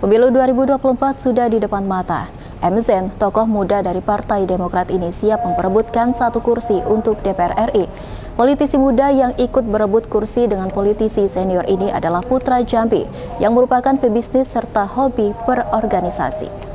Pemilu 2024 sudah di depan mata. MZen, tokoh muda dari Partai Demokrat ini siap memperebutkan satu kursi untuk DPR RI. Politisi muda yang ikut berebut kursi dengan politisi senior ini adalah Putra Jambi, yang merupakan pebisnis serta hobi berorganisasi.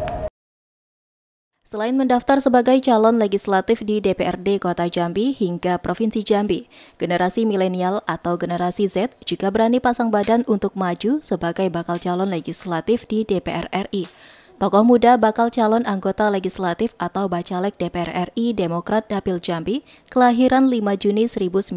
Selain mendaftar sebagai calon legislatif di DPRD Kota Jambi hingga Provinsi Jambi, generasi milenial atau generasi Z juga berani pasang badan untuk maju sebagai bakal calon legislatif di DPR RI. Tokoh muda bakal calon anggota legislatif atau bacalek DPR RI Demokrat Dapil Jambi, kelahiran 5 Juni 1986,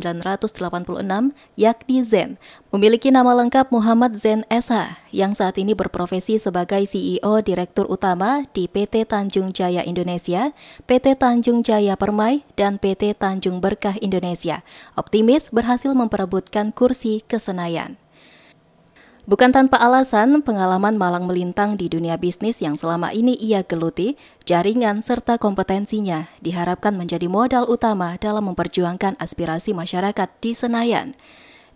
yakni Zen, memiliki nama lengkap Muhammad Zen Esa, yang saat ini berprofesi sebagai CEO Direktur Utama di PT Tanjung Jaya Indonesia, PT Tanjung Jaya Permai, dan PT Tanjung Berkah Indonesia. Optimis berhasil memperebutkan kursi kesenayan. Bukan tanpa alasan, pengalaman malang melintang di dunia bisnis yang selama ini ia geluti, jaringan serta kompetensinya diharapkan menjadi modal utama dalam memperjuangkan aspirasi masyarakat di Senayan.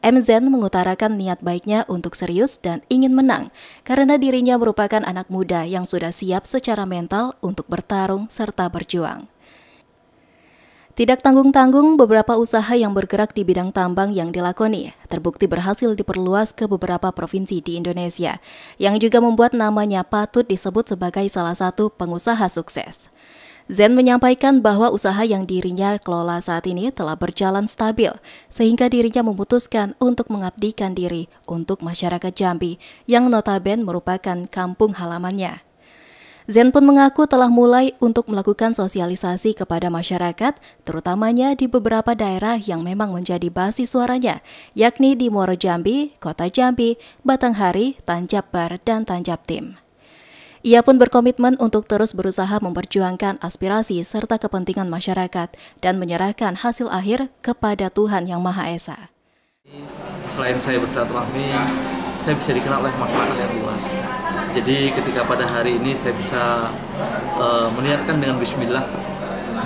MZen mengutarakan niat baiknya untuk serius dan ingin menang, karena dirinya merupakan anak muda yang sudah siap secara mental untuk bertarung serta berjuang. Tidak tanggung-tanggung, beberapa usaha yang bergerak di bidang tambang yang dilakoni terbukti berhasil diperluas ke beberapa provinsi di Indonesia, yang juga membuat namanya patut disebut sebagai salah satu pengusaha sukses. Zen menyampaikan bahwa usaha yang dirinya kelola saat ini telah berjalan stabil, sehingga dirinya memutuskan untuk mengabdikan diri untuk masyarakat Jambi, yang notaben merupakan kampung halamannya. Zen pun mengaku telah mulai untuk melakukan sosialisasi kepada masyarakat, terutamanya di beberapa daerah yang memang menjadi basis suaranya, yakni di Muaro Jambi, Kota Jambi, Batanghari, Tanjab Bar, dan Tanjab Tim. Ia pun berkomitmen untuk terus berusaha memperjuangkan aspirasi serta kepentingan masyarakat dan menyerahkan hasil akhir kepada Tuhan Yang Maha Esa. Selain saya bersilaturahmi saya bisa dikenal oleh masyarakat yang luas. Jadi ketika pada hari ini saya bisa uh, eh, meniatkan dengan Bismillah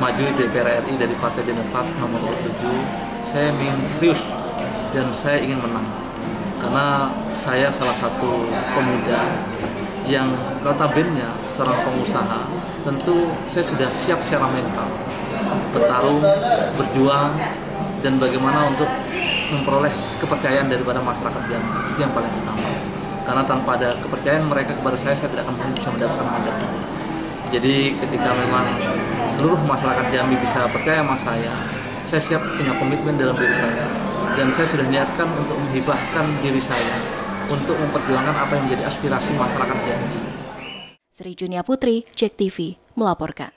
maju DPR RI dari Partai Demokrat nomor 7, saya ingin serius dan saya ingin menang karena saya salah satu pemuda yang notabene seorang pengusaha tentu saya sudah siap secara mental bertarung, berjuang dan bagaimana untuk memperoleh kepercayaan daripada masyarakat yang itu yang paling utama karena tanpa ada kepercayaan mereka kepada saya saya tidak akan mungkin bisa mendapatkan mandat itu jadi ketika memang seluruh masyarakat Jambi bisa percaya sama saya saya siap punya komitmen dalam diri saya dan saya sudah niatkan untuk menghibahkan diri saya untuk memperjuangkan apa yang menjadi aspirasi masyarakat Jambi Sri Junia Putri, Cek TV, melaporkan.